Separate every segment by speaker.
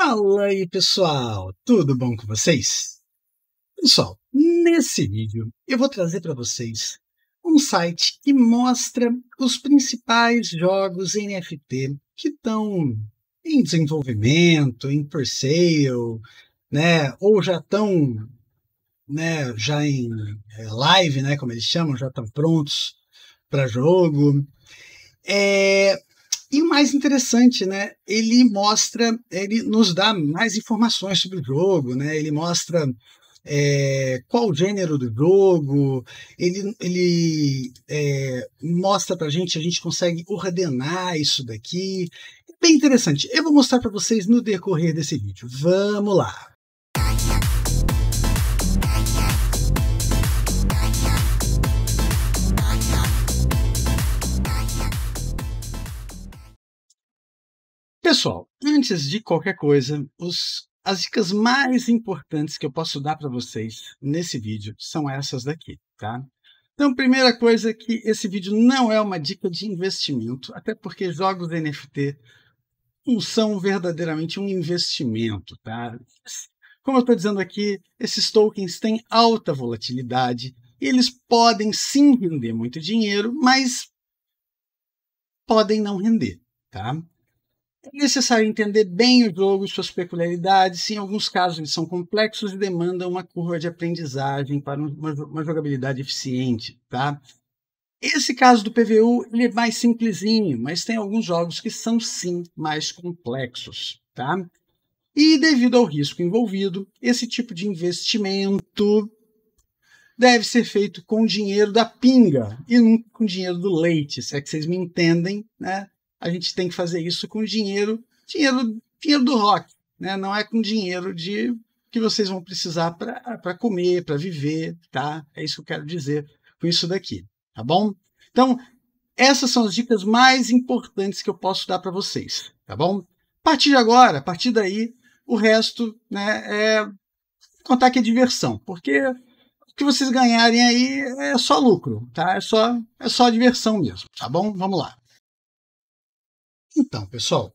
Speaker 1: Fala aí pessoal, tudo bom com vocês? Pessoal, nesse vídeo eu vou trazer para vocês um site que mostra os principais jogos NFT que estão em desenvolvimento, em for sale, né, ou já estão né, já em é, live, né, como eles chamam, já estão prontos para jogo. É, e o mais interessante, né? Ele mostra, ele nos dá mais informações sobre o jogo, né? Ele mostra é, qual o gênero do jogo, ele, ele é, mostra para a gente, a gente consegue ordenar isso daqui. É bem interessante. Eu vou mostrar para vocês no decorrer desse vídeo. Vamos lá! Pessoal, antes de qualquer coisa, os, as dicas mais importantes que eu posso dar para vocês nesse vídeo são essas daqui, tá? Então, primeira coisa é que esse vídeo não é uma dica de investimento, até porque jogos NFT não são verdadeiramente um investimento, tá? Como eu estou dizendo aqui, esses tokens têm alta volatilidade e eles podem sim render muito dinheiro, mas podem não render, tá? É necessário entender bem o jogo e suas peculiaridades. Em alguns casos, eles são complexos e demandam uma curva de aprendizagem para uma jogabilidade eficiente. Tá? Esse caso do PVU ele é mais simplesinho, mas tem alguns jogos que são sim mais complexos. Tá? E devido ao risco envolvido, esse tipo de investimento deve ser feito com dinheiro da pinga e não com dinheiro do leite, se é que vocês me entendem, né? a gente tem que fazer isso com dinheiro, dinheiro, dinheiro do rock, né? Não é com dinheiro de que vocês vão precisar para comer, para viver, tá? É isso que eu quero dizer com isso daqui, tá bom? Então, essas são as dicas mais importantes que eu posso dar para vocês, tá bom? A partir de agora, a partir daí, o resto, né, é contar que é diversão, porque o que vocês ganharem aí é só lucro, tá? É só, é só diversão mesmo, tá bom? Vamos lá. Então, pessoal,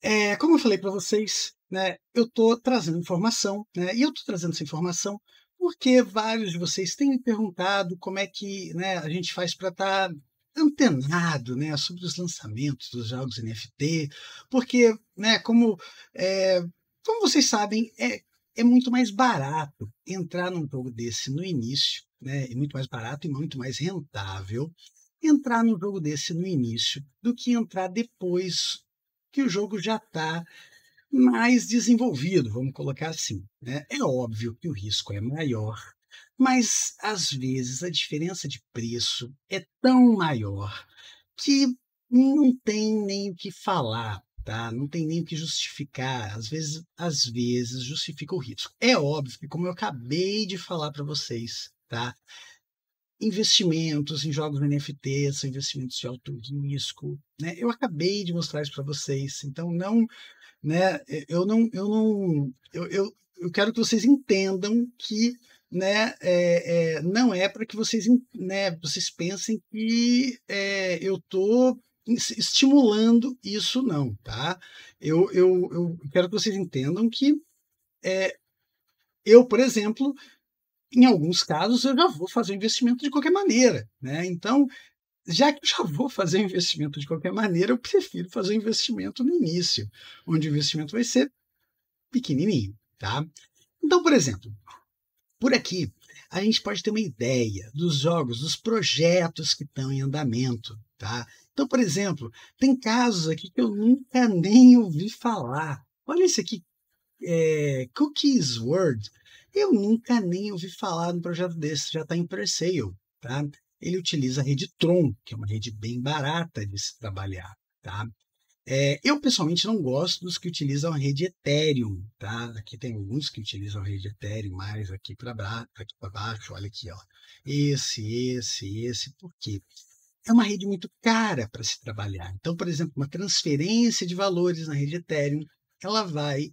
Speaker 1: é, como eu falei para vocês, né, eu estou trazendo informação, né, e eu estou trazendo essa informação porque vários de vocês têm me perguntado como é que né, a gente faz para estar tá antenado né, sobre os lançamentos dos jogos NFT, porque, né, como, é, como vocês sabem, é, é muito mais barato entrar num jogo desse no início, né, é muito mais barato e muito mais rentável entrar num jogo desse no início do que entrar depois que o jogo já está mais desenvolvido, vamos colocar assim. Né? É óbvio que o risco é maior, mas às vezes a diferença de preço é tão maior que não tem nem o que falar, tá? Não tem nem o que justificar. Às vezes, às vezes justifica o risco. É óbvio que como eu acabei de falar para vocês, tá? investimentos em jogos NFT, são investimentos de alto risco. Né? Eu acabei de mostrar isso para vocês, então não, né? Eu não, eu não, eu, eu, eu quero que vocês entendam que né, é, é, não é para que vocês, né, vocês pensem que é, eu estou estimulando isso, não, tá? Eu, eu, eu quero que vocês entendam que é, eu, por exemplo, em alguns casos eu já vou fazer investimento de qualquer maneira, né? Então, já que eu já vou fazer investimento de qualquer maneira, eu prefiro fazer investimento no início, onde o investimento vai ser pequenininho, tá? Então, por exemplo, por aqui a gente pode ter uma ideia dos jogos, dos projetos que estão em andamento, tá? Então, por exemplo, tem casos aqui que eu nunca nem ouvi falar. Olha esse aqui, é, Cookies World eu nunca nem ouvi falar de um projeto desse, já está em pre-sale, tá? Ele utiliza a rede Tron, que é uma rede bem barata de se trabalhar, tá? É, eu pessoalmente não gosto dos que utilizam a rede Ethereum, tá? Aqui tem alguns que utilizam a rede Ethereum, mais aqui para aqui para baixo, olha aqui, ó. Esse, esse, esse, por quê? É uma rede muito cara para se trabalhar. Então, por exemplo, uma transferência de valores na rede Ethereum, ela vai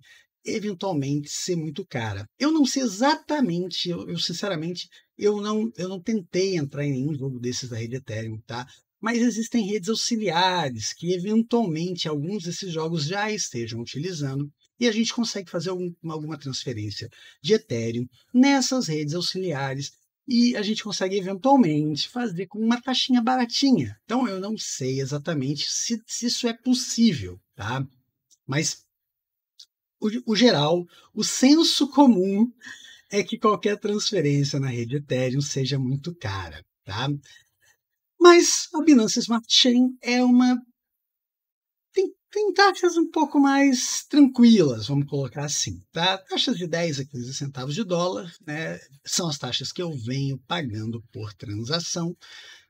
Speaker 1: eventualmente ser muito cara. Eu não sei exatamente, eu, eu, sinceramente, eu não, eu não tentei entrar em nenhum jogo desses da rede Ethereum, tá? Mas existem redes auxiliares que eventualmente alguns desses jogos já estejam utilizando e a gente consegue fazer algum, alguma transferência de Ethereum nessas redes auxiliares e a gente consegue eventualmente fazer com uma taxinha baratinha. Então eu não sei exatamente se, se isso é possível, tá? Mas o, o geral, o senso comum é que qualquer transferência na rede Ethereum seja muito cara, tá? Mas a Binance Smart Chain é uma tem, tem taxas um pouco mais tranquilas, vamos colocar assim, tá? Taxas de 10 a 15 centavos de dólar, né? São as taxas que eu venho pagando por transação.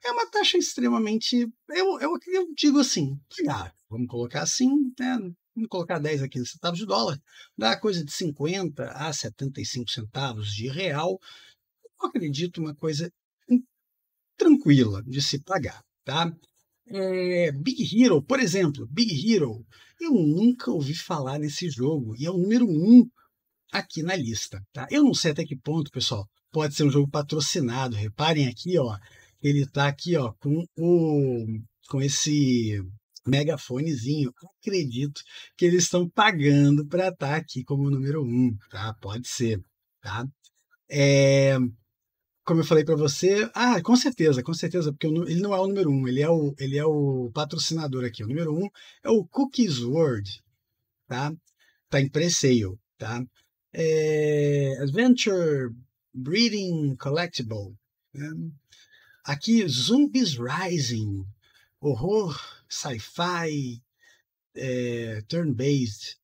Speaker 1: É uma taxa extremamente, eu, eu, eu digo assim, pagável, vamos colocar assim, né? vamos colocar 10 aqui em né, centavos de dólar, dá coisa de 50 a 75 centavos de real. Eu acredito uma coisa tranquila de se pagar, tá? É, Big Hero, por exemplo, Big Hero, eu nunca ouvi falar nesse jogo e é o número um aqui na lista, tá? Eu não sei até que ponto, pessoal, pode ser um jogo patrocinado. Reparem aqui, ó, ele tá aqui, ó, com o com esse megafonezinho. Acredito que eles estão pagando para estar tá aqui como número um, tá? Pode ser, tá? É, como eu falei para você, ah, com certeza, com certeza, porque ele não é o número um, ele é o, ele é o patrocinador aqui. O número um é o Cookies World, tá? Tá em pre-sale, tá? É, Adventure Breeding Collectible. Né? Aqui, Zombies Rising, horror, sci-fi, é, turn-based.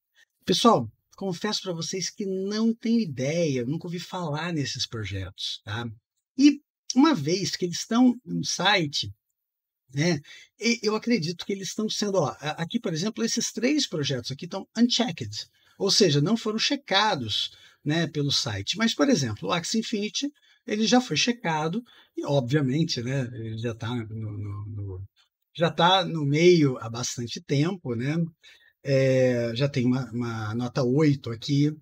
Speaker 1: Pessoal, confesso para vocês que não tenho ideia, nunca ouvi falar nesses projetos, tá? E uma vez que eles estão no site, né, eu acredito que eles estão sendo, ó, aqui, por exemplo, esses três projetos aqui estão unchecked, ou seja, não foram checados, né, pelo site. Mas, por exemplo, o Axie Infinity, ele já foi checado e, obviamente, né, ele já está no, no, no já está no meio há bastante tempo, né? É, já tem uma, uma, nota 8 aqui,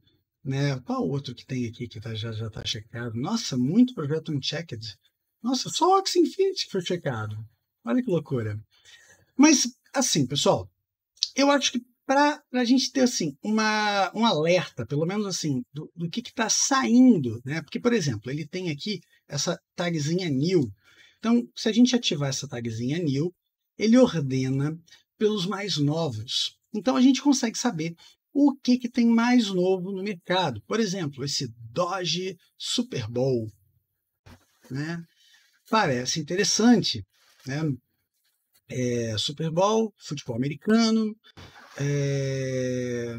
Speaker 1: né? Qual outro que tem aqui que tá, já está checado? Nossa, muito projeto unchecked. Nossa, só o Axie Infinity foi checado. Olha que loucura. Mas, assim, pessoal, eu acho que para a gente ter assim uma, um alerta, pelo menos assim, do, do que está saindo, né? Porque, por exemplo, ele tem aqui essa tagzinha new. Então, se a gente ativar essa tagzinha new, ele ordena pelos mais novos. Então a gente consegue saber o que, que tem mais novo no mercado. Por exemplo, esse Dodge Super Bowl. Né? Parece interessante. Né? É, Super Bowl, futebol americano. É...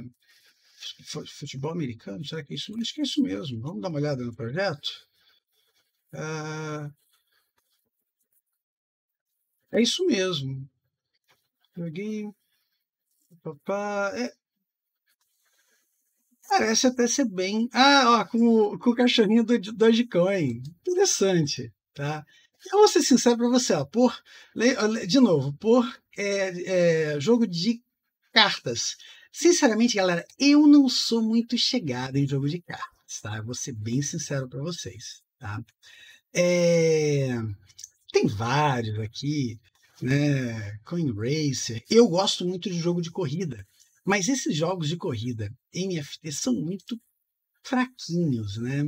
Speaker 1: Futebol americano, será que é isso? Acho que é isso mesmo. Vamos dar uma olhada no projeto. Ah, é isso mesmo. Joguei. Papá. É... Parece até ser bem. Ah, ó, com o, com o cachorrinho do Dogecoin. Interessante, tá? Eu vou ser sincero para você, ó, por, de novo, por é, é, jogo de cartas. Sinceramente, galera, eu não sou muito chegado em jogo de cartas, tá? Eu vou ser bem sincero para vocês, tá? É, tem vários aqui né? Coin Racer. Eu gosto muito de jogo de corrida, mas esses jogos de corrida NFT são muito fraquinhos, né?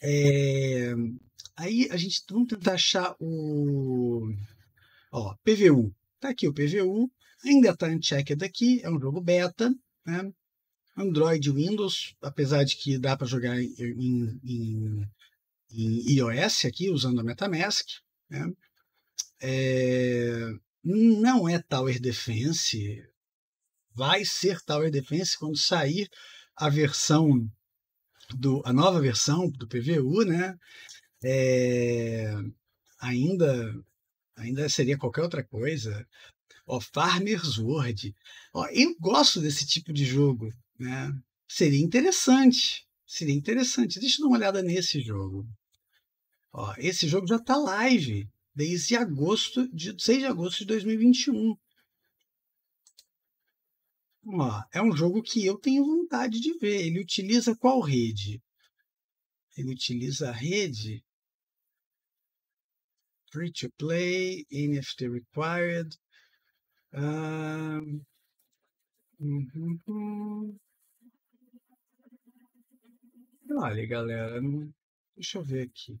Speaker 1: É... Aí a gente vamos tentar achar o ó, PVU. Tá aqui o PVU, ainda está unchecked aqui, é um jogo beta, né? Android Windows, apesar de que dá para jogar em, em, em, iOS aqui usando a MetaMask. Né? É, não é Tower Defense, vai ser Tower Defense quando sair a versão do a nova versão do PVU, né? É, ainda ainda seria qualquer outra coisa. Ó, Farmers World. Ó, eu gosto desse tipo de jogo, né? Seria interessante. Seria interessante. Deixa eu dar uma olhada nesse jogo. Ó, esse jogo já está live desde agosto de 6 de agosto de 2021. Ó, é um jogo que eu tenho vontade de ver. Ele utiliza qual rede? Ele utiliza a rede Free to Play, NFT Required. Um, uhum, Olha, galera, deixa eu ver aqui.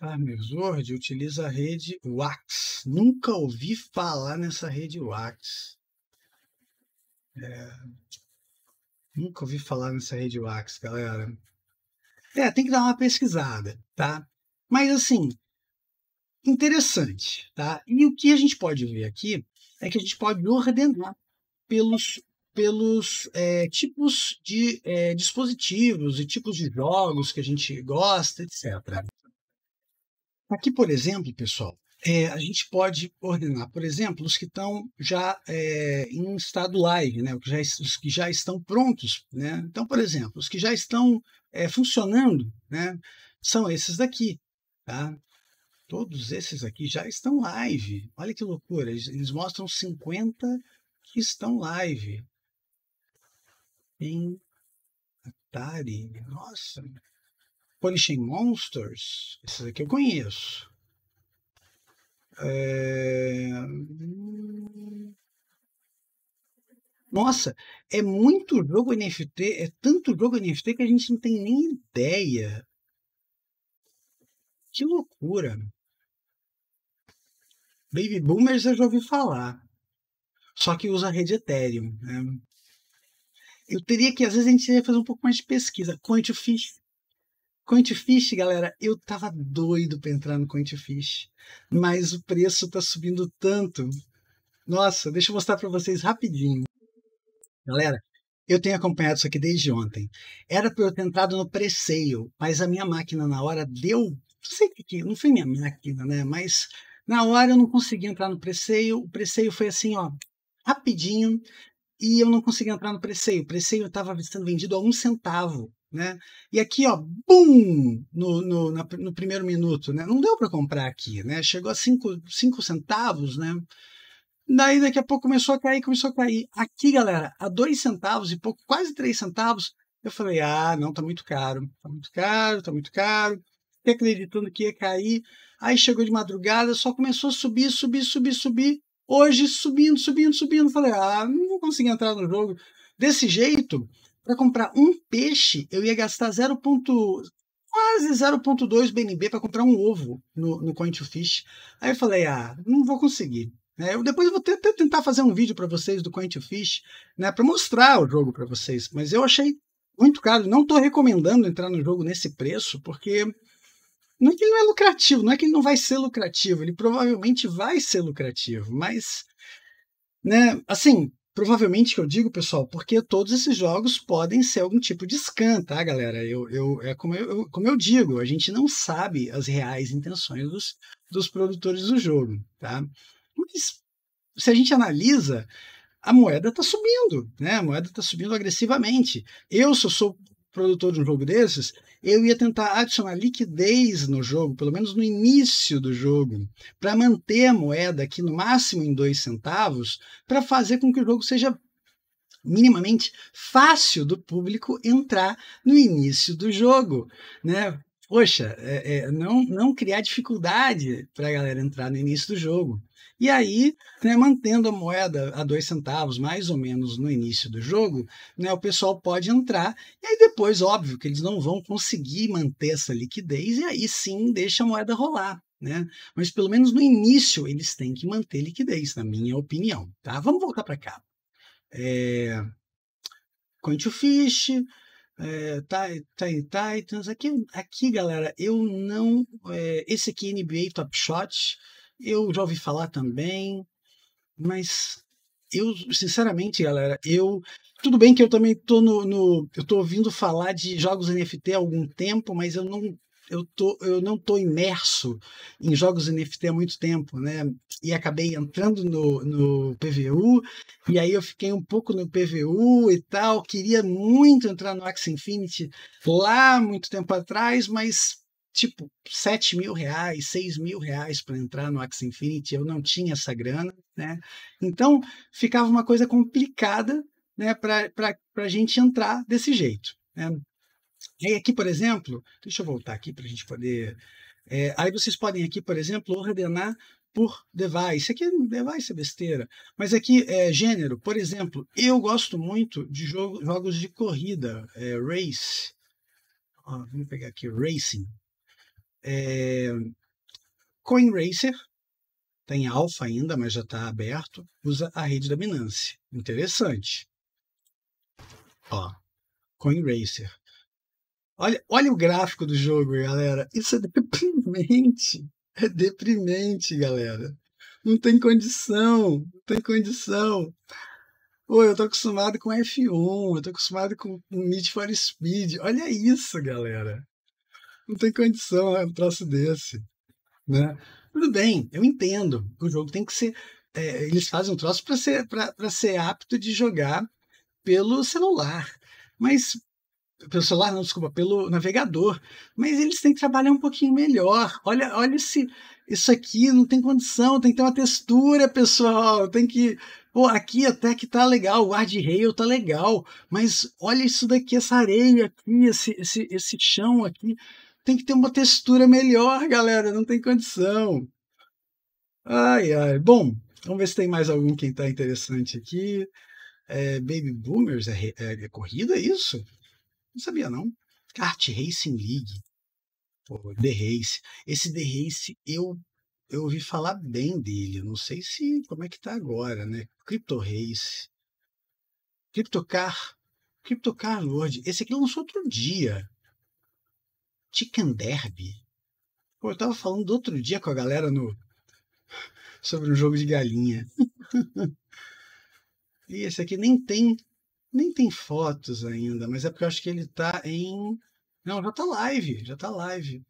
Speaker 1: Farmers World utiliza a rede WAX. Nunca ouvi falar nessa rede WAX. É... Nunca ouvi falar nessa rede WAX, galera. É, tem que dar uma pesquisada, tá? Mas assim, interessante, tá? E o que a gente pode ver aqui é que a gente pode ordenar pelos, pelos é, tipos de é, dispositivos e tipos de jogos que a gente gosta, etc. Aqui, por exemplo, pessoal, é, a gente pode ordenar, por exemplo, os que estão já é, em estado live, né? Os que já, os que já estão prontos, né? Então, por exemplo, os que já estão é, funcionando, né? São esses daqui, tá? Todos esses aqui já estão live. Olha que loucura, eles, eles mostram 50 que estão live. Em Atari, nossa, Punishing Monsters, esses aqui eu conheço. É... Nossa, é muito jogo NFT, é tanto jogo NFT que a gente não tem nem ideia. Que loucura. Baby Boomers eu já ouvi falar. Só que usa a rede Ethereum. Né? Eu teria que, às vezes, a gente teria que fazer um pouco mais de pesquisa. Quanto fiz Coin Fish, galera, eu tava doido para entrar no Coin Fish, mas o preço tá subindo tanto. Nossa, deixa eu mostrar para vocês rapidinho. Galera, eu tenho acompanhado isso aqui desde ontem. Era para eu ter entrado no preceio, mas a minha máquina na hora deu, não sei o que, não foi minha máquina, né? Mas na hora eu não consegui entrar no preceio. O preceio foi assim, ó, rapidinho, e eu não consegui entrar no preceio. O preceio estava sendo vendido a um centavo. Né? E aqui, ó, bum! No, no, na, no primeiro minuto, né? Não deu para comprar aqui, né? Chegou a 5 centavos, né? Daí daqui a pouco começou a cair, começou a cair. Aqui, galera, a 2 centavos e pouco, quase 3 centavos, eu falei: "Ah, não, tá muito caro. Tá muito caro, tá muito caro". Fiquei acreditando que ia cair. Aí chegou de madrugada, só começou a subir, subir, subir, subir. Hoje subindo, subindo, subindo. Falei: "Ah, não vou conseguir entrar no jogo desse jeito" para comprar um peixe, eu ia gastar 0. quase 0,2 BNB para comprar um ovo no, no Coin to Fish. Aí eu falei, ah, não vou conseguir. É, eu depois vou até tentar fazer um vídeo para vocês do Coin to Fish, né, para mostrar o jogo para vocês. Mas eu achei muito caro. Não estou recomendando entrar no jogo nesse preço, porque não é que ele não é lucrativo, não é que ele não vai ser lucrativo. Ele provavelmente vai ser lucrativo, mas, né, assim, Provavelmente que eu digo, pessoal, porque todos esses jogos podem ser algum tipo de scan, tá, galera? Eu, eu, é como eu, eu como eu digo, a gente não sabe as reais intenções dos, dos produtores do jogo, tá? Mas se a gente analisa, a moeda tá subindo, né? A moeda tá subindo agressivamente. Eu, se eu sou produtor de um jogo desses, eu ia tentar adicionar liquidez no jogo, pelo menos no início do jogo, para manter a moeda aqui no máximo em dois centavos, para fazer com que o jogo seja minimamente fácil do público entrar no início do jogo, né? Poxa, é, é, não, não criar dificuldade para a galera entrar no início do jogo. E aí, né, mantendo a moeda a dois centavos, mais ou menos no início do jogo, né, o pessoal pode entrar, e aí depois, óbvio, que eles não vão conseguir manter essa liquidez, e aí sim deixa a moeda rolar. Né? Mas pelo menos no início eles têm que manter liquidez, na minha opinião. Tá? Vamos voltar para cá. É... to Fish, é, Titans. Aqui, aqui, galera, eu não. É, esse aqui, NBA Top Shot, eu já ouvi falar também, mas eu, sinceramente, galera, eu. Tudo bem que eu também tô no, no. eu tô ouvindo falar de jogos NFT há algum tempo, mas eu não. Eu, tô, eu não estou imerso em jogos NFT há muito tempo, né? E acabei entrando no, no PVU, e aí eu fiquei um pouco no PVU e tal. Queria muito entrar no Axie Infinity lá muito tempo atrás, mas tipo 7 mil reais, 6 mil reais para entrar no Axie Infinity, eu não tinha essa grana, né? Então ficava uma coisa complicada né, para a gente entrar desse jeito. Né? E aqui, por exemplo, deixa eu voltar aqui para a gente poder. É, aí vocês podem aqui, por exemplo, ordenar por device. Aqui device é besteira, mas aqui é gênero. Por exemplo, eu gosto muito de jogo, jogos de corrida, é, race. Ó, vamos pegar aqui racing. É... CoinRacer tem tá alfa ainda, mas já está aberto. Usa a rede da Binance. Interessante. Ó, CoinRacer. Olha, olha o gráfico do jogo, galera. Isso é deprimente. É deprimente, galera. Não tem condição. Não tem condição. Pô, eu tô acostumado com F1, eu tô acostumado com Need for Speed. Olha isso, galera não tem condição, é um troço desse. Né? Tudo bem, eu entendo. O jogo tem que ser. É, eles fazem um troço para ser, para ser apto de jogar pelo celular. Mas pelo celular, não, desculpa, pelo navegador. Mas eles têm que trabalhar um pouquinho melhor. Olha, olha esse, isso aqui não tem condição, tem que ter uma textura, pessoal. Tem que. Pô, aqui até que tá legal, o ar de rail tá legal, mas olha isso daqui, essa areia aqui, esse, esse, esse chão aqui. Tem que ter uma textura melhor, galera. Não tem condição. Ai, ai. Bom, vamos ver se tem mais algum que está interessante aqui. É, Baby Boomers é, é, é corrida, é isso? Não sabia, não. Kart Racing League. Pô, The Race. Esse The Race eu, eu ouvi falar bem dele. Não sei se como é que tá agora, né? Crypto Race. Crypto Car Lord. Esse aqui lançou outro dia. Chicken Derby. Pô, eu tava falando outro dia com a galera no sobre um jogo de galinha. e esse aqui nem tem nem tem fotos ainda, mas é porque eu acho que ele tá em não, já tá live, já tá live.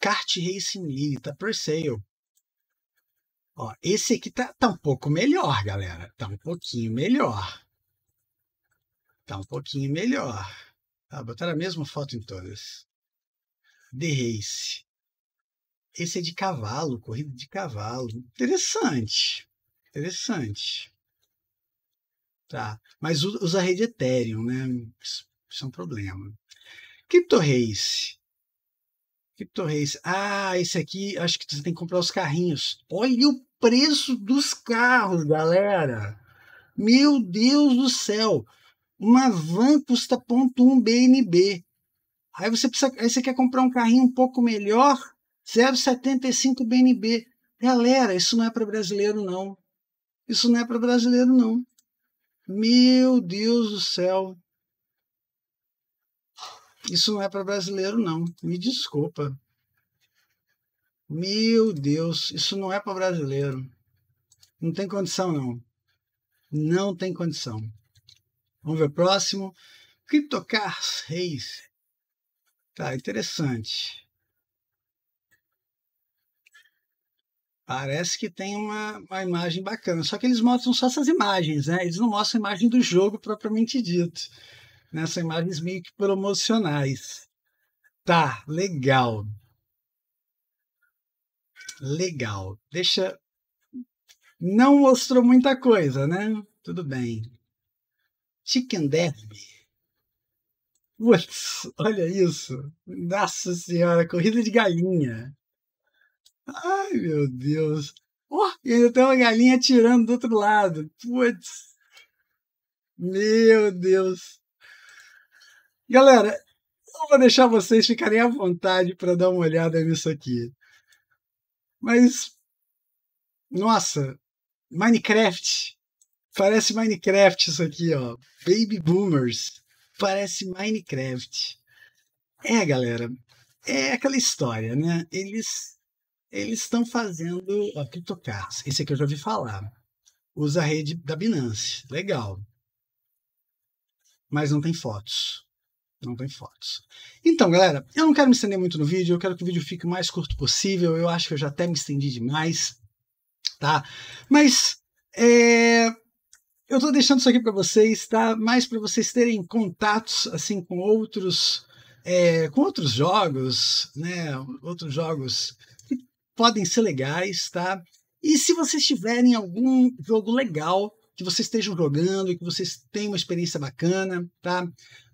Speaker 1: Kart Racing League, tá por sale. Ó, esse aqui tá, tá um pouco melhor, galera. Tá um pouquinho melhor. Tá um pouquinho melhor. Ah, botaram a mesma foto em todas. The Race. Esse é de cavalo, corrida de cavalo. Interessante. Interessante. Tá. Mas usa a rede Ethereum, né? Isso, é um problema. Crypto Race. Crypto Race. Ah, esse aqui, acho que você tem que comprar os carrinhos. Olha o preço dos carros, galera. Meu Deus do céu. Uma van custa ponto um BNB. Aí você precisa, aí você quer comprar um carrinho um pouco melhor, 0,75 BNB. Galera, isso não é para brasileiro não. Isso não é para brasileiro não. Meu Deus do céu. Isso não é para brasileiro não. Me desculpa. Meu Deus, isso não é para brasileiro. Não tem condição não. Não tem condição. Vamos ver o próximo. CryptoCar Race. Tá, interessante. Parece que tem uma, uma imagem bacana. Só que eles mostram só essas imagens, né? Eles não mostram a imagem do jogo propriamente dito. Né? São imagens meio que promocionais. Tá, legal. Legal. Deixa. Não mostrou muita coisa, né? Tudo bem. Chicken Derby. Putz, olha isso. Nossa senhora, corrida de galinha. Ai, meu Deus. Oh, e ainda tem uma galinha tirando do outro lado. Putz. Meu Deus. Galera, eu vou deixar vocês ficarem à vontade para dar uma olhada nisso aqui. Mas, nossa, Minecraft Parece Minecraft isso aqui, ó. Baby Boomers. Parece Minecraft. É, galera. É aquela história, né? Eles eles estão fazendo ó, criptocarros. Esse aqui eu já ouvi falar. Usa a rede da Binance. Legal. Mas não tem fotos. Não tem fotos. Então, galera, eu não quero me estender muito no vídeo. Eu quero que o vídeo fique o mais curto possível. Eu acho que eu já até me estendi demais. Tá? Mas é, eu estou deixando isso aqui para vocês, tá? Mais para vocês terem contatos assim com outros, é, com outros jogos, né? Outros jogos que podem ser legais, tá? E se vocês tiverem algum jogo legal que vocês estejam jogando e que vocês tenham uma experiência bacana, tá?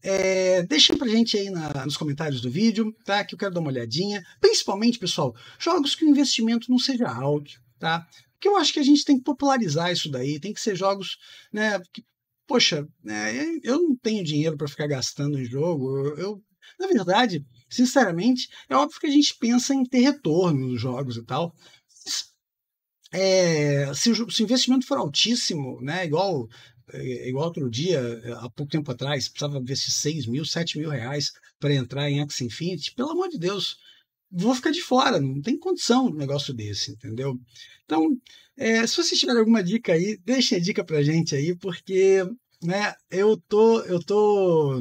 Speaker 1: É, deixem pra gente aí na, nos comentários do vídeo, tá? Que eu quero dar uma olhadinha. Principalmente, pessoal, jogos que o investimento não seja alto, tá? Porque eu acho que a gente tem que popularizar isso daí, tem que ser jogos né, que, poxa, né, eu não tenho dinheiro para ficar gastando em jogo. Eu, na verdade, sinceramente, é óbvio que a gente pensa em ter retorno nos jogos e tal. É, se, o, se, o investimento for altíssimo, né, igual é, igual outro dia, é, há pouco tempo atrás, precisava investir 6 mil, 7 mil reais para entrar em Axie Infinity, pelo amor de Deus, vou ficar de fora, não tem condição um negócio desse, entendeu? Então, é, se vocês tiverem alguma dica aí, deixem a dica pra gente aí, porque né, eu tô, eu tô,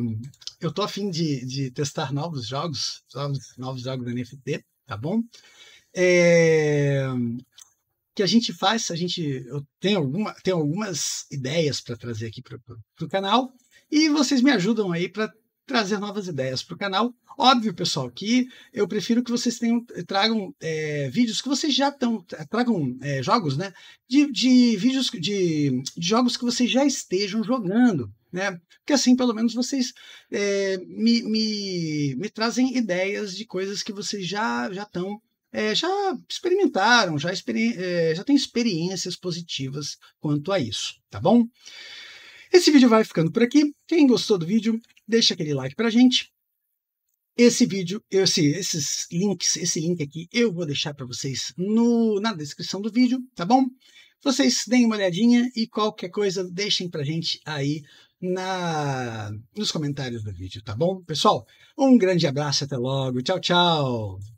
Speaker 1: eu tô afim de, de testar novos jogos, novos, novos jogos da NFT, tá bom? É, que a gente faz, a gente eu tenho, alguma, tenho algumas ideias para trazer aqui para o canal e vocês me ajudam aí para trazer novas ideias para o canal. Óbvio, pessoal, que eu prefiro que vocês tenham, eh, tragam é, vídeos que vocês já estão. Eh, tragam é, jogos, né? De, de vídeos de, de, jogos que vocês já estejam jogando. Né? Porque assim, pelo menos, vocês é, me, me, me trazem ideias de coisas que vocês já estão é, já experimentaram, já, experi é, já tem experiências positivas quanto a isso, tá bom? Esse vídeo vai ficando por aqui. Quem gostou do vídeo, deixa aquele like pra gente. Esse vídeo, esse, esses links, esse link aqui eu vou deixar para vocês no, na descrição do vídeo, tá bom? Vocês deem uma olhadinha e qualquer coisa deixem pra gente aí na, nos comentários do vídeo, tá bom? Pessoal, um grande abraço, até logo, tchau, tchau!